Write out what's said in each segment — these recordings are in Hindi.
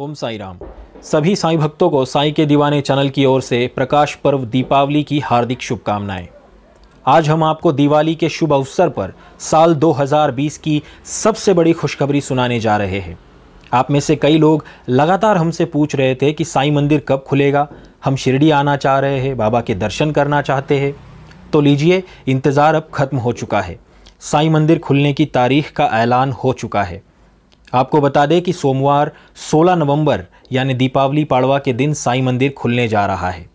ओम साई राम सभी साई भक्तों को साई के दीवाने चैनल की ओर से प्रकाश पर्व दीपावली की हार्दिक शुभकामनाएं आज हम आपको दिवाली के शुभ अवसर पर साल 2020 की सबसे बड़ी खुशखबरी सुनाने जा रहे हैं आप में से कई लोग लगातार हमसे पूछ रहे थे कि साई मंदिर कब खुलेगा हम शिरडी आना चाह रहे हैं बाबा के दर्शन करना चाहते हैं तो लीजिए इंतज़ार अब खत्म हो चुका है साई मंदिर खुलने की तारीख का ऐलान हो चुका है आपको बता दें कि सोमवार 16 नवंबर यानी दीपावली पाड़वा के दिन साई मंदिर खुलने जा रहा है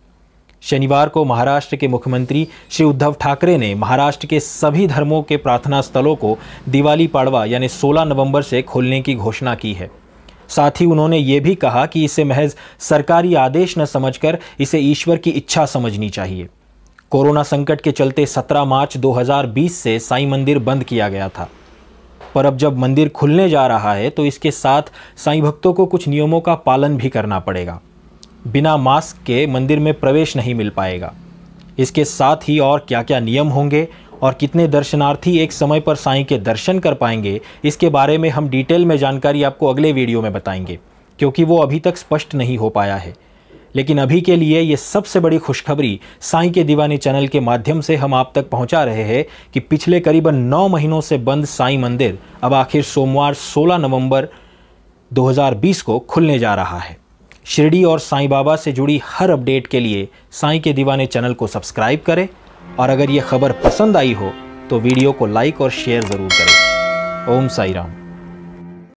शनिवार को महाराष्ट्र के मुख्यमंत्री श्री उद्धव ठाकरे ने महाराष्ट्र के सभी धर्मों के प्रार्थना स्थलों को दिवाली पाड़वा यानी 16 नवंबर से खोलने की घोषणा की है साथ ही उन्होंने ये भी कहा कि इसे महज सरकारी आदेश न समझकर इसे ईश्वर की इच्छा समझनी चाहिए कोरोना संकट के चलते 17 मार्च 2020 से साई मंदिर बंद किया गया था पर अब जब मंदिर खुलने जा रहा है तो इसके साथ साई भक्तों को कुछ नियमों का पालन भी करना पड़ेगा बिना मास्क के मंदिर में प्रवेश नहीं मिल पाएगा इसके साथ ही और क्या क्या नियम होंगे और कितने दर्शनार्थी एक समय पर साईं के दर्शन कर पाएंगे इसके बारे में हम डिटेल में जानकारी आपको अगले वीडियो में बताएंगे क्योंकि वो अभी तक स्पष्ट नहीं हो पाया है लेकिन अभी के लिए ये सबसे बड़ी खुशखबरी साई के दीवानी चैनल के माध्यम से हम आप तक पहुंचा रहे हैं कि पिछले करीबन नौ महीनों से बंद साई मंदिर अब आखिर सोमवार 16 नवंबर 2020 को खुलने जा रहा है शिरडी और साई बाबा से जुड़ी हर अपडेट के लिए साई के दीवाने चैनल को सब्सक्राइब करें और अगर ये खबर पसंद आई हो तो वीडियो को लाइक और शेयर ज़रूर करें ओम साई राम